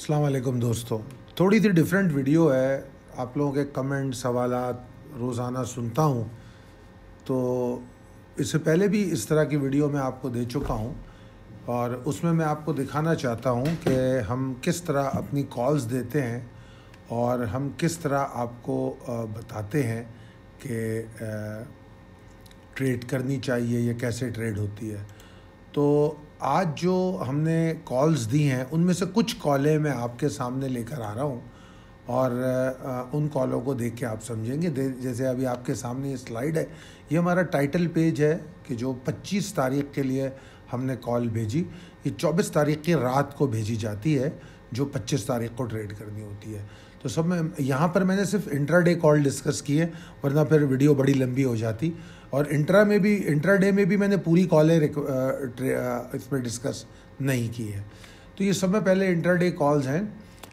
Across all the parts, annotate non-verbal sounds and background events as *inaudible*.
अल्लाम दोस्तों थोड़ी सी डिफरेंट वीडियो है आप लोगों के कमेंट सवाल रोज़ाना सुनता हूँ तो इससे पहले भी इस तरह की वीडियो मैं आपको दे चुका हूँ और उसमें मैं आपको दिखाना चाहता हूँ कि हम किस तरह अपनी कॉल्स देते हैं और हम किस तरह आपको बताते हैं कि ट्रेड करनी चाहिए या कैसे ट्रेड होती है तो आज जो हमने कॉल्स दी हैं उनमें से कुछ कॉलें मैं आपके सामने लेकर आ रहा हूँ और उन कॉलों को देख के आप समझेंगे जैसे अभी आपके सामने ये स्लाइड है ये हमारा टाइटल पेज है कि जो 25 तारीख के लिए हमने कॉल भेजी ये 24 तारीख की रात को भेजी जाती है जो 25 तारीख को ट्रेड करनी होती है तो सब मैं यहाँ पर मैंने सिर्फ इंट्रा डे कॉल डिस्कस किए वरना फिर वीडियो बड़ी लंबी हो जाती और इंट्रा में भी इंट्रा डे में भी मैंने पूरी कॉलें इसमें डिस्कस नहीं की है तो ये सब में पहले इंट्रा डे कॉल्स हैं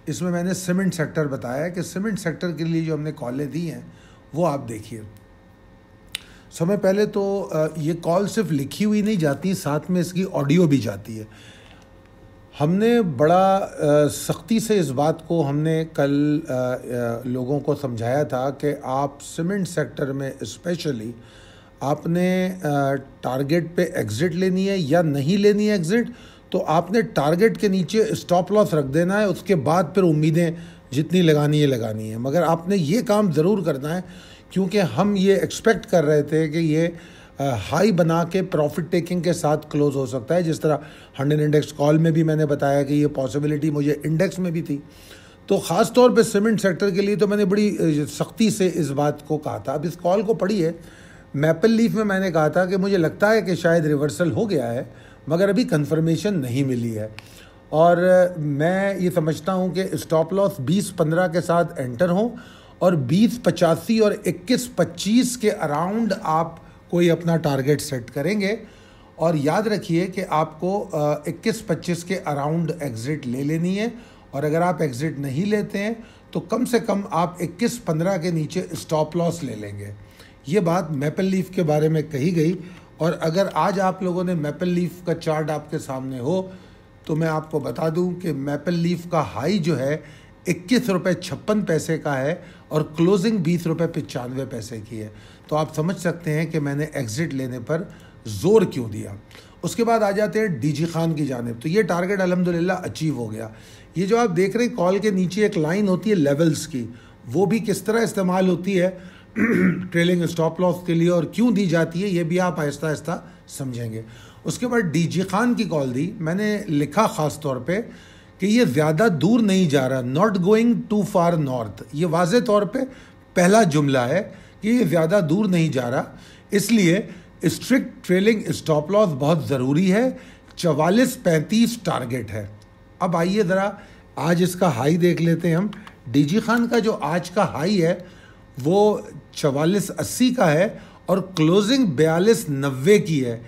इसमें मैंने सीमेंट सेक्टर बताया कि सीमेंट सेक्टर के लिए जो हमने कॉलें दी हैं वो आप देखिए समय पहले तो ये कॉल सिर्फ लिखी हुई नहीं जाती साथ में इसकी ऑडियो भी जाती है हमने बड़ा सख्ती से इस बात को हमने कल आ, आ, लोगों को समझाया था कि आप सीमेंट सेक्टर में स्पेशली आपने टारगेट पे एग्ज़िट लेनी है या नहीं लेनी है एग्ज़िट तो आपने टारगेट के नीचे स्टॉप लॉस रख देना है उसके बाद फिर उम्मीदें जितनी लगानी है लगानी है मगर आपने ये काम ज़रूर करना है क्योंकि हम ये एक्सपेक्ट कर रहे थे कि ये हाई बना के प्रॉफिट टेकिंग के साथ क्लोज हो सकता है जिस तरह हंड्रेड इंडेक्स कॉल में भी मैंने बताया कि ये पॉसिबिलिटी मुझे इंडेक्स में भी थी तो ख़ास तौर पे सीमेंट सेक्टर के लिए तो मैंने बड़ी सख्ती से इस बात को कहा था अब इस कॉल को पढ़िए मैपल लीफ में मैंने कहा था कि मुझे लगता है कि शायद रिवर्सल हो गया है मगर अभी कंफर्मेशन नहीं मिली है और मैं ये समझता हूँ कि स्टॉप लॉस बीस पंद्रह के साथ एंटर हों और बीस पचासी और इक्कीस पच्चीस के अराउंड आप कोई अपना टारगेट सेट करेंगे और याद रखिए कि आपको इक्कीस पच्चीस के अराउंड एग्ज़िट ले लेनी है और अगर आप एग्ज़िट नहीं लेते हैं तो कम से कम आप इक्कीस पंद्रह के नीचे स्टॉप लॉस ले लेंगे ये बात मेपल लीफ के बारे में कही गई और अगर आज आप लोगों ने मेपल लीफ का चार्ट आपके सामने हो तो मैं आपको बता दूं कि मेपल लीफ का हाई जो है इक्कीस रुपये छप्पन पैसे का है और क्लोजिंग बीस रुपये पचानवे पैसे की है तो आप समझ सकते हैं कि मैंने एग्ज़िट लेने पर जोर क्यों दिया उसके बाद आ जाते हैं डीजी खान की जानब तो ये टारगेट अलहमदिल्ला अचीव हो गया ये जो आप देख रहे हैं कॉल के नीचे एक लाइन होती है लेवल्स की वो भी किस तरह इस्तेमाल होती है ट्रेलिंग स्टॉप लॉस के लिए और क्यों दी जाती है ये भी आप आहिस्ता आहिस्ता समझेंगे उसके बाद डी जी खान की कॉल दी मैंने लिखा ख़ास तौर पर कि ये ज़्यादा दूर नहीं जा रहा not going to far north ये वाज तौर पर पहला जुमला है कि ये ज़्यादा दूर नहीं जा रहा इसलिए स्ट्रिक्ट ट्रेलिंग स्टॉप लॉस बहुत ज़रूरी है चवालीस पैंतीस टारगेट है अब आइए ज़रा आज इसका हाई देख लेते हैं हम डीजी खान का जो आज का हाई है वो चवालीस अस्सी का है और क्लोजिंग बयालीस नब्बे की है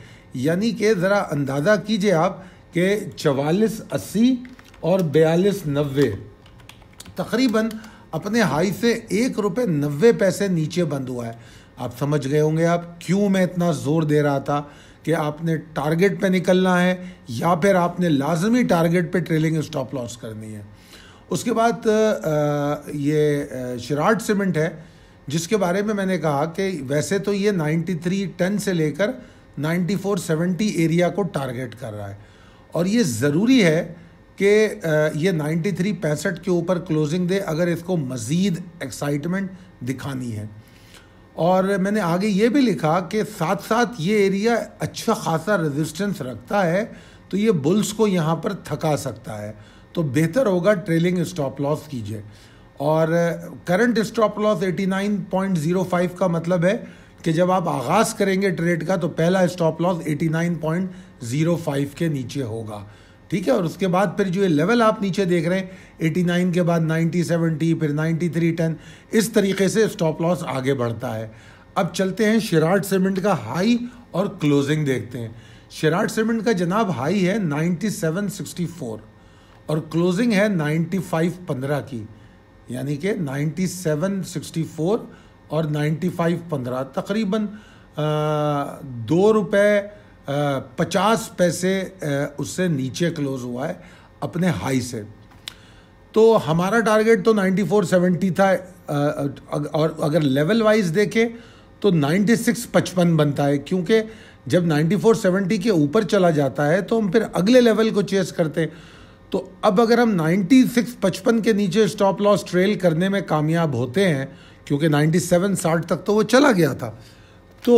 यानी कि ज़रा अंदाज़ा कीजिए आप कि चवालीस अस्सी और बयालीस नब्बे तकरीबन अपने हाई से एक रुपये नब्बे पैसे नीचे बंद हुआ है आप समझ गए होंगे आप क्यों मैं इतना ज़ोर दे रहा था कि आपने टारगेट पे निकलना है या फिर आपने लाजमी टारगेट पे ट्रेलिंग स्टॉप लॉस करनी है उसके बाद ये शराट सीमेंट है जिसके बारे में मैंने कहा कि वैसे तो ये 9310 से लेकर 9470 एरिया को टारगेट कर रहा है और ये ज़रूरी है कि ये 93 पैंसठ के ऊपर क्लोजिंग दे अगर इसको मज़ीद एक्साइटमेंट दिखानी है और मैंने आगे ये भी लिखा कि साथ साथ ये एरिया अच्छा खासा रेजिस्टेंस रखता है तो ये बुल्स को यहाँ पर थका सकता है तो बेहतर होगा ट्रेलिंग स्टॉप लॉस कीजिए और करंट स्टॉप लॉस 89.05 का मतलब है कि जब आप आगाज़ करेंगे ट्रेड का तो पहला स्टॉप लॉस 89.05 के नीचे होगा ठीक है और उसके बाद फिर जो ये लेवल आप नीचे देख रहे हैं 89 के बाद 90 70 फिर 93 10 इस तरीके से स्टॉप लॉस आगे बढ़ता है अब चलते हैं शिराट सीमेंट का हाई और क्लोजिंग देखते हैं शिराट सीमेंट का जनाब हाई है 9764 और क्लोजिंग है 9515 की यानी कि 9764 और 9515 तकरीबन दो रुपये पचास पैसे उससे नीचे क्लोज हुआ है अपने हाई से तो हमारा टारगेट तो 94.70 था और अगर लेवल वाइज देखें तो 96.55 बनता है क्योंकि जब 94.70 के ऊपर चला जाता है तो हम फिर अगले लेवल को चेस करते हैं तो अब अगर हम 96.55 के नीचे स्टॉप लॉस ट्रेल करने में कामयाब होते हैं क्योंकि 97.60 तक तो वो चला गया था तो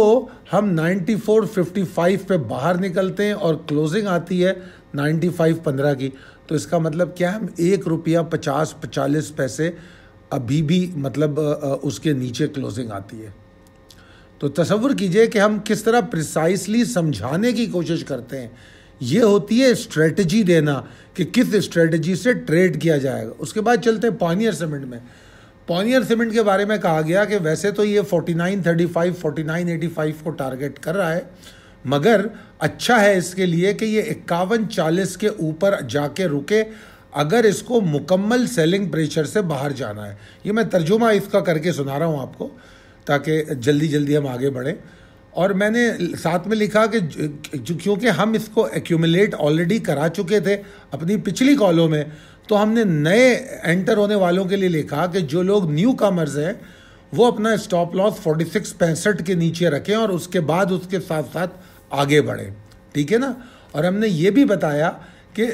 हम 94.55 पे बाहर निकलते हैं और क्लोजिंग आती है 95.15 की तो इसका मतलब क्या है एक रुपया पचास पचालीस पैसे अभी भी मतलब उसके नीचे क्लोजिंग आती है तो तस्वुर कीजिए कि हम किस तरह प्रिसाइसली समझाने की कोशिश करते हैं ये होती है स्ट्रेटजी देना कि किस स्ट्रेटजी से ट्रेड किया जाएगा उसके बाद चलते हैं पानी सीमेंट में पॉनियर सीमेंट के बारे में कहा गया कि वैसे तो ये 4935, 4985 को टारगेट कर रहा है मगर अच्छा है इसके लिए कि ये इक्यावन चालीस के ऊपर जाके रुके अगर इसको मुकम्मल सेलिंग प्रेशर से बाहर जाना है ये मैं तर्जुमा इसका करके सुना रहा हूँ आपको ताकि जल्दी जल्दी हम आगे बढ़ें और मैंने साथ में लिखा कि क्योंकि हम इसको एक्यूमुलेट ऑलरेडी करा चुके थे अपनी पिछली कॉलों में तो हमने नए एंटर होने वालों के लिए लिखा कि जो लोग न्यू कामर्स हैं वो अपना स्टॉप लॉस फोर्टी सिक्स पैंसठ के नीचे रखें और उसके बाद उसके साथ साथ आगे बढ़ें ठीक है ना और हमने ये भी बताया कि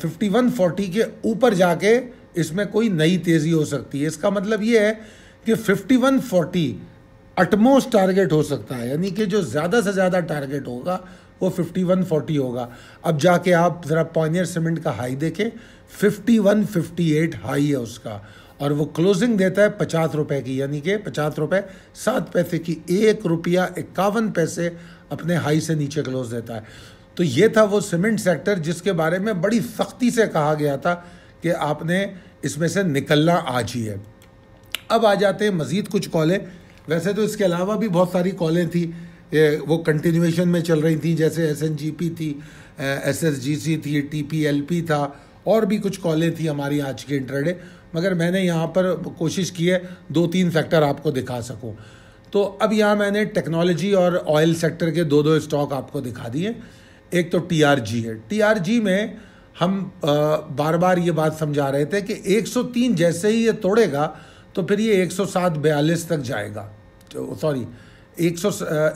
फिफ्टी वन फोर्टी के ऊपर जाके इसमें कोई नई तेज़ी हो सकती है इसका मतलब ये है कि fifty one forty utmost target हो सकता है यानी कि जो ज़्यादा से ज़्यादा टारगेट होगा वो 5140 होगा अब जाके आप ज़रा पॉइनियर सीमेंट का हाई देखें 5158 हाई है उसका और वो क्लोजिंग देता है पचास रुपए की यानी कि पचास रुपए सात पैसे की एक रुपया इक्यावन पैसे अपने हाई से नीचे क्लोज देता है तो ये था वो सीमेंट सेक्टर जिसके बारे में बड़ी सख्ती से कहा गया था कि आपने इसमें से निकलना आज ही है अब आ जाते हैं मज़ीद कुछ कॉलें वैसे तो इसके अलावा भी बहुत सारी कॉलें थी ये वो कंटिन्यूएशन में चल रही थी जैसे एस थी एस थी टी था और भी कुछ कॉलें थी हमारी आज के इंटरडे मगर मैंने यहाँ पर कोशिश की है दो तीन सेक्टर आपको दिखा सकूँ तो अब यहाँ मैंने टेक्नोलॉजी और ऑयल सेक्टर के दो दो स्टॉक आपको दिखा दिए एक तो टीआरजी है टीआरजी में हम बार बार ये बात समझा रहे थे कि 103 जैसे ही ये तोड़ेगा तो फिर ये सात बयालीस तक जाएगा सॉरी तो, एक सौ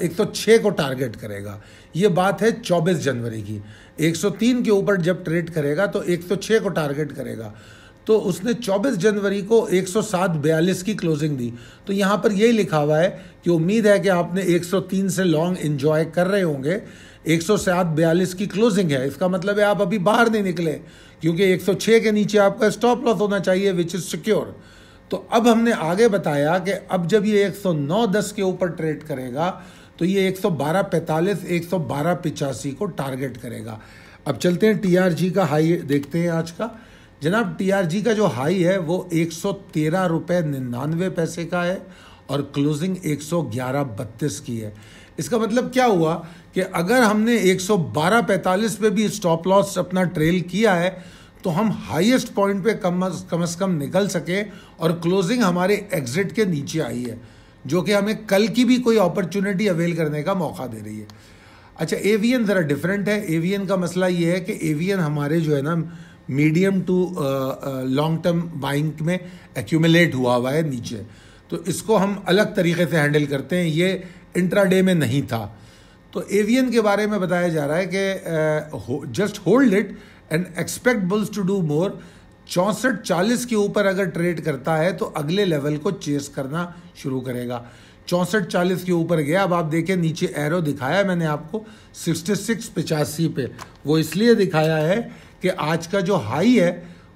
एक तो छः को टारगेट करेगा ये बात है 24 जनवरी की 103 के ऊपर जब ट्रेड करेगा तो 106 तो को टारगेट करेगा तो उसने 24 जनवरी को सात बयालीस की क्लोजिंग दी तो यहाँ पर यही लिखा हुआ है कि उम्मीद है कि आपने 103 से लॉन्ग इन्जॉय कर रहे होंगे सात बयालीस की क्लोजिंग है इसका मतलब है आप अभी बाहर नहीं निकले क्योंकि 106 के नीचे आपका स्टॉप लॉस होना चाहिए विच इज़ सिक्योर तो अब हमने आगे बताया कि अब जब ये 109.10 के ऊपर ट्रेड करेगा तो ये 112.45, 112.85 112 पिचासी को टारगेट करेगा अब चलते हैं टीआरजी का हाई देखते हैं आज का जनाब टीआरजी का जो हाई है वो एक सौ तेरह निन्यानवे पैसे का है और क्लोजिंग एक सौ ग्यारह बत्तीस की है इसका मतलब क्या हुआ कि अगर हमने एक सौ बारह पैंतालीस पे भी स्टॉप लॉस अपना ट्रेल किया है तो हम हाईएस्ट पॉइंट पे कम अज कम अज कम निकल सके और क्लोजिंग हमारे एग्जिट के नीचे आई है जो कि हमें कल की भी कोई अपॉर्चुनिटी अवेल करने का मौका दे रही है अच्छा एवियन ज़रा डिफरेंट है एवियन का मसला ये है कि एवियन हमारे जो है ना medium to long term buying में एक्यूमलेट हुआ हुआ है नीचे तो इसको हम अलग तरीके से हैंडल करते हैं ये इंट्राडे में नहीं था तो एवियन के बारे में बताया जा रहा है कि just hold it and expect bulls to do more चौंसठ चालीस के ऊपर अगर ट्रेड करता है तो अगले लेवल को चेस करना शुरू करेगा चौंसठ चालीस के ऊपर गया अब आप देखें नीचे एरो दिखाया मैंने आपको सिक्सटी सिक्स पिचासी पे वो इसलिए दिखाया है कि आज का जो हाई है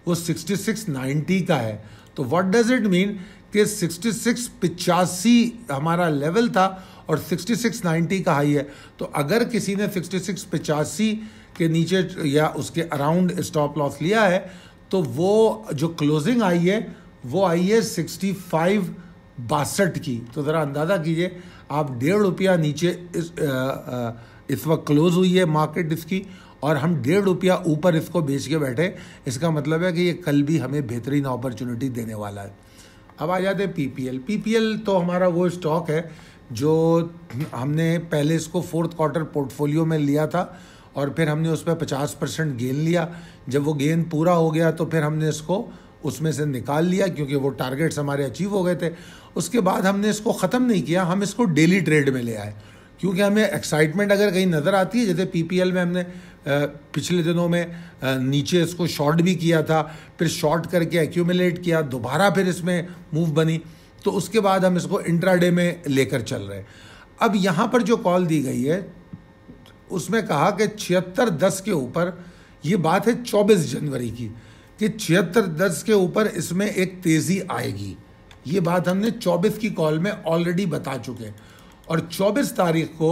वो सिक्सटी सिक्स नाइन्टी का है तो व्हाट डज इट मीन कि सिक्सटी सिक्स पिचासी हमारा लेवल था और सिक्सटी सिक्स नाइन्टी का हाई है तो अगर किसी ने सिक्सटी सिक्स पिचासी के नीचे या उसके अराउंड स्टॉप लॉस लिया है तो वो जो क्लोजिंग आई है वो आई है सिक्सटी फाइव बासठ की तो ज़रा अंदाज़ा कीजिए आप डेढ़ रुपया नीचे इस आ, आ, इस वक्त क्लोज हुई है मार्केट इसकी और हम डेढ़ रुपया ऊपर इसको बेच के बैठे इसका मतलब है कि ये कल भी हमें बेहतरीन अपॉर्चुनिटी देने वाला है अब आ जाते हैं पीपीएल पीपीएल तो हमारा वो स्टॉक है जो हमने पहले इसको फोर्थ क्वार्टर पोर्टफोलियो में लिया था और फिर हमने उस पर पचास परसेंट गेन लिया जब वो गेन पूरा हो गया तो फिर हमने इसको उसमें से निकाल लिया क्योंकि वो टारगेट्स हमारे अचीव हो गए थे उसके बाद हमने इसको ख़त्म नहीं किया हम इसको डेली ट्रेड में ले आए क्योंकि हमें एक्साइटमेंट अगर कहीं नज़र आती है जैसे पी में हमने पिछले दिनों में नीचे इसको शॉर्ट भी किया था फिर शॉर्ट करके एक्यूमुलेट किया दोबारा फिर इसमें मूव बनी तो उसके बाद हम इसको इंट्राडे में लेकर चल रहे हैं अब यहाँ पर जो कॉल दी गई है उसमें कहा कि छिहत्तर दस के ऊपर ये बात है चौबीस जनवरी की कि छिहत्तर दस के ऊपर इसमें एक तेज़ी आएगी ये बात हमने चौबीस की कॉल में ऑलरेडी बता चुके हैं और चौबीस तारीख को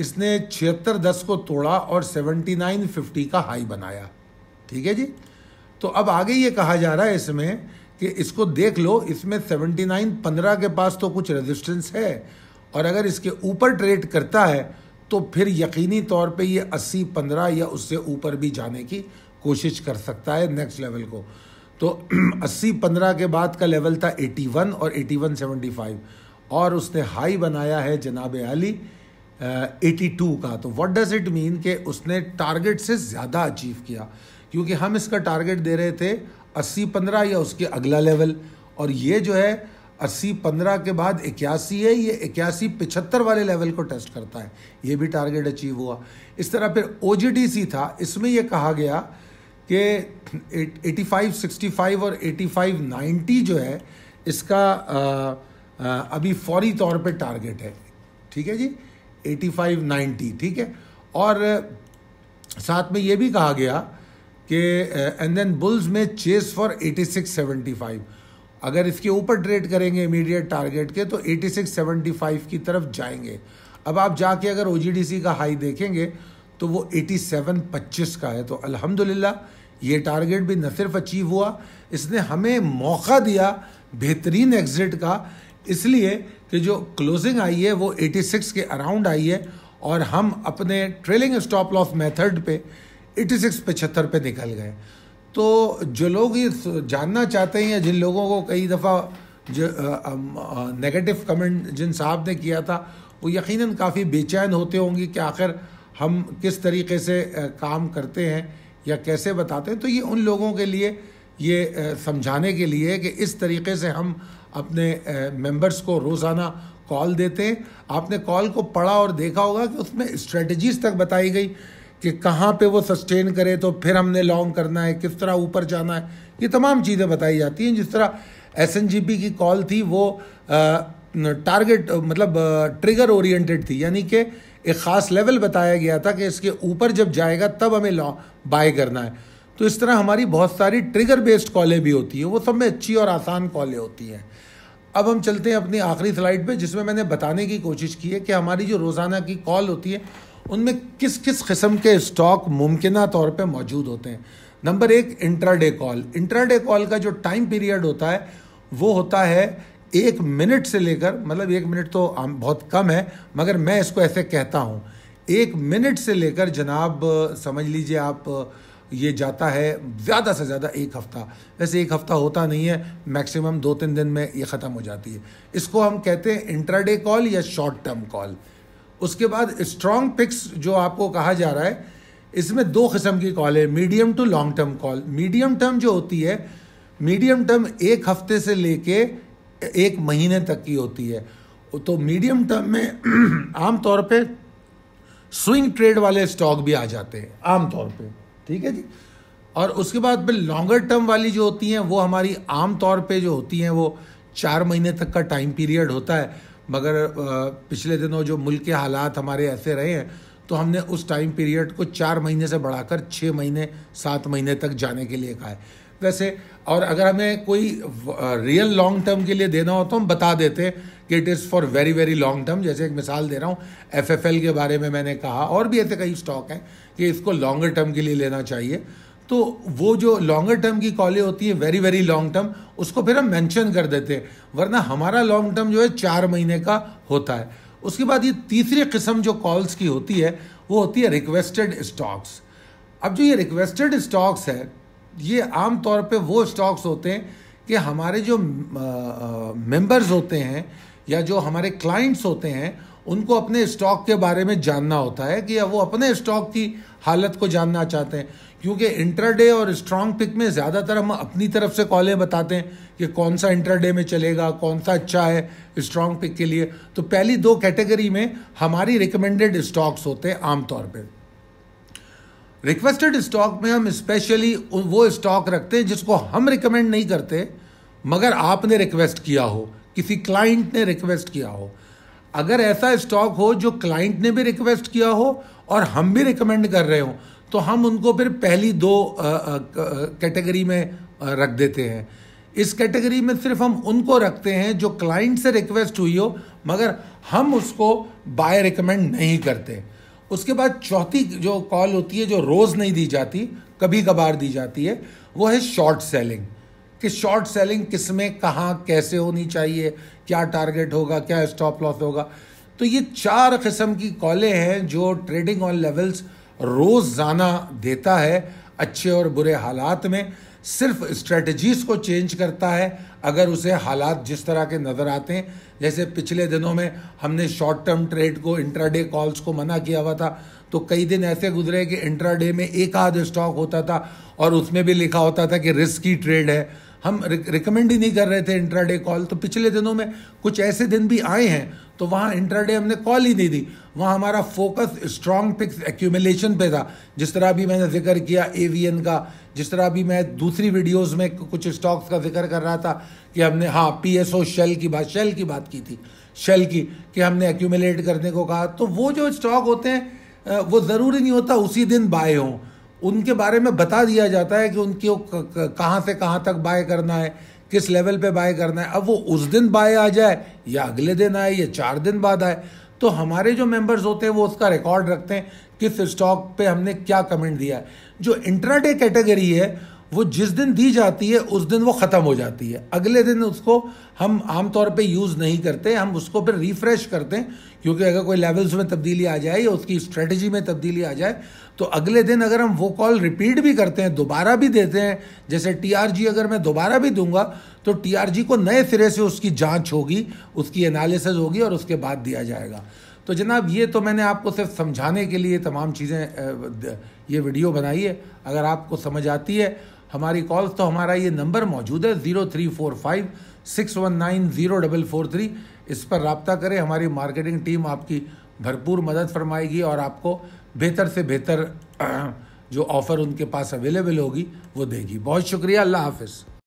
इसने छिहत्तर दस को तोड़ा और सेवेंटी नाइन फिफ्टी का हाई बनाया ठीक है जी तो अब आगे ये कहा जा रहा है इसमें कि इसको देख लो इसमें सेवेंटी नाइन पंद्रह के पास तो कुछ रेजिस्टेंस है और अगर इसके ऊपर ट्रेड करता है तो फिर यकीनी तौर पे ये 80 15 या उससे ऊपर भी जाने की कोशिश कर सकता है नेक्स्ट लेवल को तो 80 *clears throat* 15 के बाद का लेवल था 81 और 81 75 और उसने हाई बनाया है जनाब अली एटी टू का तो व्हाट डज़ इट मीन कि उसने टारगेट से ज़्यादा अचीव किया क्योंकि हम इसका टारगेट दे रहे थे अस्सी पंद्रह या उसके अगला लेवल और ये जो है अस्सी पंद्रह के बाद इक्यासी है ये इक्यासी पिछहत्तर वाले लेवल को टेस्ट करता है ये भी टारगेट अचीव हुआ इस तरह फिर ओ था इसमें यह कहा गया कि एटी फाइव सिक्सटी फाइव और एटी फाइव नाइन्टी जो है इसका आ, आ, अभी फौरी तौर पे टारगेट है ठीक है जी एटी फाइव नाइन्टी ठीक है और साथ में ये भी कहा गया कि एंड देन बुल्स में chase for eighty six seventy five अगर इसके ऊपर ट्रेड करेंगे इमीडिएट टारगेट के तो 8675 की तरफ जाएंगे अब आप जाके अगर ओ का हाई देखेंगे तो वो 8725 का है तो अल्हम्दुलिल्लाह ये टारगेट भी न सिर्फ अचीव हुआ इसने हमें मौका दिया बेहतरीन एग्जिट का इसलिए कि जो क्लोजिंग आई है वो 86 के अराउंड आई है और हम अपने ट्रेलिंग स्टॉप लॉस मेथड पे 86 पचहत्तर पे निकल गए तो जो लोग ये जानना चाहते हैं या जिन लोगों को कई दफ़ा जो नेगेटिव कमेंट जिन साहब ने किया था वो यकीनन काफ़ी बेचैन होते होंगे कि आखिर हम किस तरीके से काम करते हैं या कैसे बताते हैं तो ये उन लोगों के लिए ये समझाने के लिए कि इस तरीके से हम अपने मेंबर्स को रोज़ाना कॉल देते हैं आपने कॉल को पढ़ा और देखा होगा कि उसमें स्ट्रेटजीज तक बताई गई कि कहाँ पे वो सस्टेन करे तो फिर हमने लॉन्ग करना है किस तरह ऊपर जाना है ये तमाम चीज़ें बताई जाती हैं जिस तरह एस की कॉल थी वो टारगेट मतलब ट्रिगर ओरिएंटेड थी यानी कि एक ख़ास लेवल बताया गया था कि इसके ऊपर जब जाएगा तब हमें लॉ बाय करना है तो इस तरह हमारी बहुत सारी ट्रिगर बेस्ड कॉलें भी होती हैं वो सब में अच्छी और आसान कॉलें होती हैं अब हम चलते हैं अपनी आखिरी स्लाइड पे जिसमें मैंने बताने की कोशिश की है कि हमारी जो रोज़ाना की कॉल होती है उनमें किस किस किस्म के स्टॉक मुमकिन तौर पे मौजूद होते हैं नंबर एक इंट्राडे कॉल इंट्राडे कॉल का जो टाइम पीरियड होता है वो होता है एक मिनट से लेकर मतलब एक मिनट तो बहुत कम है मगर मैं इसको ऐसे कहता हूँ एक मिनट से लेकर जनाब समझ लीजिए आप ये जाता है ज़्यादा से ज़्यादा एक हफ़्ता वैसे एक हफ़्ता होता नहीं है मैक्सिमम दो तीन दिन में ये ख़त्म हो जाती है इसको हम कहते हैं इंट्राडे कॉल या शॉर्ट टर्म कॉल उसके बाद स्ट्रॉन्ग पिक्स जो आपको कहा जा रहा है इसमें दो किस्म की कॉल है medium to long term call medium term जो होती है मीडियम टर्म एक हफ्ते से लेके एक महीने तक की होती है तो मीडियम टर्म में *clears throat* आमतौर पे स्विंग ट्रेड वाले स्टॉक भी आ जाते हैं आमतौर पे ठीक है जी और उसके बाद फिर लॉन्गर टर्म वाली जो होती हैं वो हमारी आमतौर पे जो होती हैं वो चार महीने तक का टाइम पीरियड होता है मगर पिछले दिनों जो मुल्क के हालात हमारे ऐसे रहे हैं तो हमने उस टाइम पीरियड को चार महीने से बढ़ाकर छः महीने सात महीने तक जाने के लिए कहा है वैसे और अगर हमें कोई रियल लॉन्ग टर्म के लिए देना हो तो हम बता देते कि it is for very very long term जैसे एक मिसाल दे रहा हूँ एफ के बारे में मैंने कहा और भी ऐसे कई स्टॉक हैं कि इसको लॉन्गर टर्म के लिए लेना चाहिए तो वो जो लॉन्गर टर्म की कॉलें होती है वेरी वेरी लॉन्ग टर्म उसको फिर हम मेंशन कर देते हैं वरना हमारा लॉन्ग टर्म जो है चार महीने का होता है उसके बाद ये तीसरी किस्म जो कॉल्स की होती है वो होती है रिक्वेस्टेड स्टॉक्स अब जो ये रिक्वेस्टेड स्टॉक्स है ये आम तौर पे वो स्टॉक्स होते हैं कि हमारे जो मेंबर्स होते हैं या जो हमारे क्लाइंट्स होते हैं उनको अपने स्टॉक के बारे में जानना होता है कि वो अपने स्टॉक की हालत को जानना चाहते हैं क्योंकि इंटरडे और स्ट्रांग पिक में ज़्यादातर हम अपनी तरफ से कॉलें बताते हैं कि कौन सा इंटरडे में चलेगा कौन सा अच्छा है स्ट्रांग पिक के लिए तो पहली दो कैटेगरी में हमारी रिकमेंडेड स्टॉक्स होते हैं आमतौर पर रिक्वेस्टेड स्टॉक में हम स्पेशली वो स्टॉक रखते हैं जिसको हम रिकमेंड नहीं करते मगर आपने रिक्वेस्ट किया हो किसी क्लाइंट ने रिक्वेस्ट किया हो अगर ऐसा स्टॉक हो जो क्लाइंट ने भी रिक्वेस्ट किया हो और हम भी रिकमेंड कर रहे हो तो हम उनको फिर पहली दो कैटेगरी में रख देते हैं इस कैटेगरी में सिर्फ हम उनको रखते हैं जो क्लाइंट से रिक्वेस्ट हुई हो मगर हम उसको बाय रिकमेंड नहीं करते उसके बाद चौथी जो कॉल होती है जो रोज़ नहीं दी जाती कभी कभार दी जाती है वो है शॉर्ट सेलिंग कि शॉर्ट सेलिंग किस में कहाँ कैसे होनी चाहिए क्या टारगेट होगा क्या स्टॉप लॉस होगा तो ये चार किस्म की कॉलें हैं जो ट्रेडिंग ऑन लेवल्स रोज़ाना देता है अच्छे और बुरे हालात में सिर्फ स्ट्रेटजीज को चेंज करता है अगर उसे हालात जिस तरह के नज़र आते हैं जैसे पिछले दिनों में हमने शॉर्ट टर्म ट्रेड को इंट्राडे कॉल्स को मना किया हुआ था तो कई दिन ऐसे गुजरे कि इंट्राडे में एक आध स्टॉक होता था और उसमें भी लिखा होता था कि रिस्की ट्रेड है हम रिकमेंड ही नहीं कर रहे थे इंट्राडे कॉल तो पिछले दिनों में कुछ ऐसे दिन भी आए हैं तो वहाँ इंट्राडे हमने कॉल ही नहीं दी वहाँ हमारा फोकस स्ट्रॉन्ग पिक्स एक्यूमिलेशन पे था जिस तरह भी मैंने जिक्र किया ए का जिस तरह भी मैं दूसरी वीडियोस में कुछ स्टॉक्स का जिक्र कर रहा था कि हमने हाँ पी शेल की बात शेल की बात की थी शेल की कि हमने एक्यूमिलेट करने को कहा तो वो जो स्टॉक होते हैं वो ज़रूरी नहीं होता उसी दिन बाय हों उनके बारे में बता दिया जाता है कि उनकी कहाँ से कहाँ तक बाय करना है किस लेवल पे बाय करना है अब वो उस दिन बाय आ जाए या अगले दिन आए या चार दिन बाद आए तो हमारे जो मेंबर्स होते हैं वो उसका रिकॉर्ड रखते हैं किस स्टॉक पे हमने क्या कमेंट दिया है जो इंट्राडे कैटेगरी है वो जिस दिन दी जाती है उस दिन वो ख़त्म हो जाती है अगले दिन उसको हम आमतौर पे यूज़ नहीं करते हम उसको फिर रिफ़्रेश करते हैं क्योंकि अगर कोई लेवल्स में तब्दीली आ जाए या उसकी स्ट्रेटजी में तब्दीली आ जाए तो अगले दिन अगर हम वो कॉल रिपीट भी करते हैं दोबारा भी देते हैं जैसे टीआरजी अगर मैं दोबारा भी दूंगा तो टीआरजी को नए सिरे से उसकी जांच होगी उसकी एनालिसिस होगी और उसके बाद दिया जाएगा तो जनाब ये तो मैंने आपको सिर्फ समझाने के लिए तमाम चीज़ें ये वीडियो बनाई है अगर आपको समझ आती है हमारी कॉल्स तो हमारा ये नंबर मौजूद है zero three four five six one nine zero double four three इस पर रबता करें हमारी मार्केटिंग टीम आपकी भरपूर मदद फरमाएगी और आपको बेहतर से बेहतर *clears throat* जो ऑफ़र उनके पास अवेलेबल होगी वो देगी बहुत शुक्रिया अल्लाह हाफिज़